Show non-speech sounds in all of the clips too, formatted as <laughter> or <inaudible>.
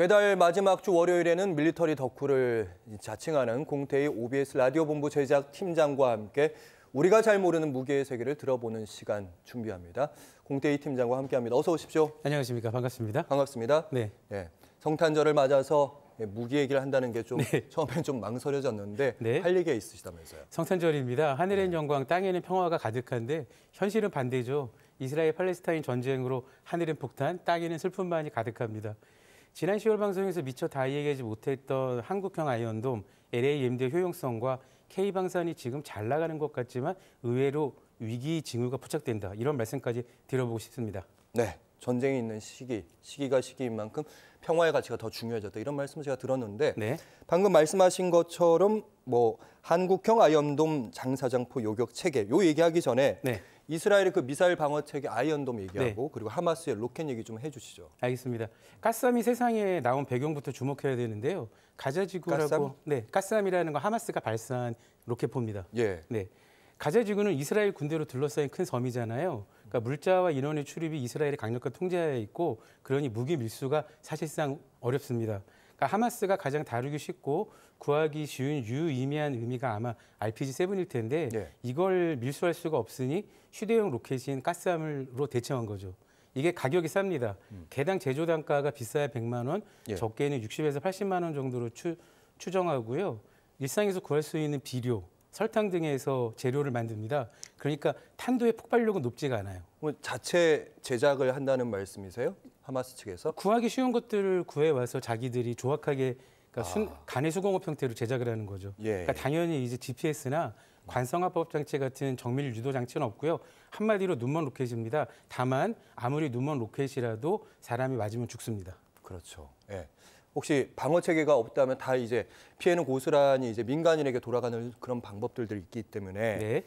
매달 마지막 주 월요일에는 밀리터리 덕후를 자칭하는 공태의 OBS 라디오 본부 제작 팀장과 함께 우리가 잘 모르는 무게의 세계를 들어보는 시간 준비합니다. 공태희 팀장과 함께합니다. 어서 오십시오. 안녕하십니까. 반갑습니다. 반갑습니다. 네. 네. 성탄절을 맞아서 예, 무기 얘기를 한다는 게좀 네. <laughs> 처음엔 좀 망설여졌는데 네. 할 얘기가 있으시다면서요. 성탄절입니다. 하늘엔 네. 영광, 땅에는 평화가 가득한데 현실은 반대죠. 이스라엘 팔레스타인 전쟁으로 하늘엔 폭탄, 땅에는 슬픔만이 가득합니다. 지난 10월 방송에서 미처 다 얘기하지 못했던 한국형 아이언돔 LA 엠의 효용성과 K 방산이 지금 잘 나가는 것 같지만 의외로 위기 징후가 포착된다 이런 말씀까지 들어보고 싶습니다. 네, 전쟁이 있는 시기, 시기가 시기인 만큼 평화의 가치가 더 중요해졌다 이런 말씀을 제가 들었는데 네. 방금 말씀하신 것처럼 뭐 한국형 아이돔 장사장포 요격 체계 요 얘기하기 전에 네. 이스라엘의 그 미사일 방어 체계 아이언돔 얘기하고 네. 그리고 하마스의 로켓 얘기 좀 해주시죠. 알겠습니다. 가스함이 세상에 나온 배경부터 주목해야 되는데요. 가자지구라고 네 가스함이라는 건 하마스가 발사한 로켓포입니다. 예. 네. 가자지구는 이스라엘 군대로 둘러싸인 큰 섬이잖아요. 그러니까 물자와 인원의 출입이 이스라엘의 강력한 통제하에 있고 그러니 무기 밀수가 사실상 어렵습니다. 그러니까 하마스가 가장 다루기 쉽고 구하기 쉬운 유의미한 의미가 아마 RPG-7일 텐데 네. 이걸 밀수할 수가 없으니 휴대용 로켓인 가스함으로 대체한 거죠. 이게 가격이 쌉니다. 음. 개당 제조 단가가 비싸야 100만 원, 예. 적게는 60에서 80만 원 정도로 추, 추정하고요. 일상에서 구할 수 있는 비료, 설탕 등에서 재료를 만듭니다. 그러니까 탄도의 폭발력은 높지가 않아요. 자체 제작을 한다는 말씀이세요? 하마스 측에서 구하기 쉬운 것들을 구해 와서 자기들이 조악하게 그러니까 순, 아. 간의 수공업 형태로 제작을 하는 거죠. 예. 그러니까 예. 당연히 이제 GPS나 관성화법 장치 같은 정밀 유도 장치는 없고요. 한마디로 눈먼 로켓입니다. 다만 아무리 눈먼 로켓이라도 사람이 맞으면 죽습니다. 그렇죠. 예. 혹시 방어 체계가 없다면 다 이제 피해는 고스란히 이제 민간인에게 돌아가는 그런 방법들도 있기 때문에 네.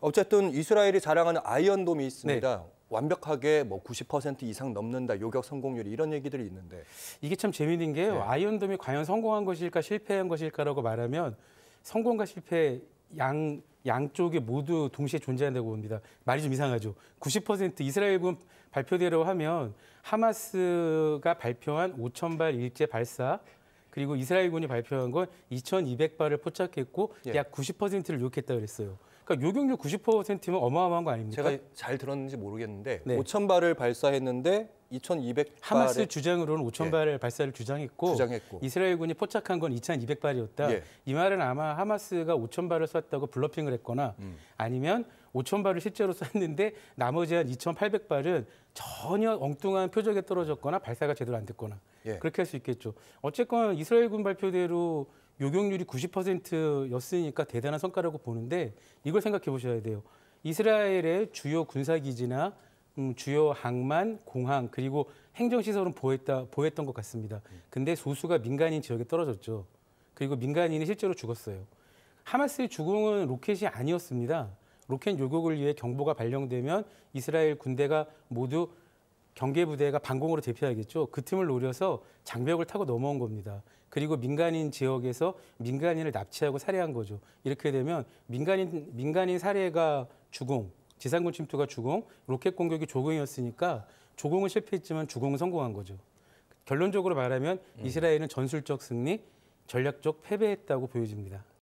어쨌든 이스라엘이 자랑하는 아이언돔이 있습니다. 네. 완벽하게 뭐 90% 이상 넘는다, 요격 성공률이 이런 얘기들이 있는데 이게 참 재미있는 게요. 네. 아이언돔이 과연 성공한 것일까 실패한 것일까라고 말하면 성공과 실패 양 양쪽에 모두 동시에 존재한다고 봅니다. 말이 좀 이상하죠. 90% 이스라엘군 발표대로 하면 하마스가 발표한 5천 발 일제 발사 그리고 이스라엘군이 발표한 건 2,200발을 포착했고 예. 약 90%를 욕했다 그랬어요. 그러니까 요격률 90%면 어마어마한 거 아닙니까? 제가 잘 들었는지 모르겠는데 네. 5천 발을 발사했는데 2,200 하마스 주장으로는 5천 예. 발을 예. 발사를 주장했고, 주장했고, 이스라엘군이 포착한 건 2,200발이었다. 예. 이 말은 아마 하마스가 5천 발을 쐈다고 블러핑을 했거나 음. 아니면 5천 발을 실제로 쐈는데 나머지 한 2,800발은 전혀 엉뚱한 표적에 떨어졌거나 발사가 제대로 안 됐거나 예. 그렇게 할 수 있겠죠. 어쨌건 이스라엘군 발표대로 요격률이 90%였으니까 대단한 성과라고 보는데 이걸 생각해 보셔야 돼요. 이스라엘의 주요 군사기지나 음, 주요 항만, 공항 그리고 행정시설은 보였다보였던것 같습니다. 근데 소수가 민간인 지역에 떨어졌죠. 그리고 민간인이 실제로 죽었어요. 하마스의 주공은 로켓이 아니었습니다. 로켓 요격을 위해 경보가 발령되면 이스라엘 군대가 모두 경계부대가 반공으로 대피하겠죠. 그 틈을 노려서 장벽을 타고 넘어온 겁니다. 그리고 민간인 지역에서 민간인을 납치하고 살해한 거죠. 이렇게 되면 민간인, 민간인 살해가 주공, 지상군 침투가 주공, 로켓 공격이 조공이었으니까 조공은 실패했지만 주공은 성공한 거죠. 결론적으로 말하면 음. 이스라엘은 전술적 승리, 전략적 패배했다고 보여집니다.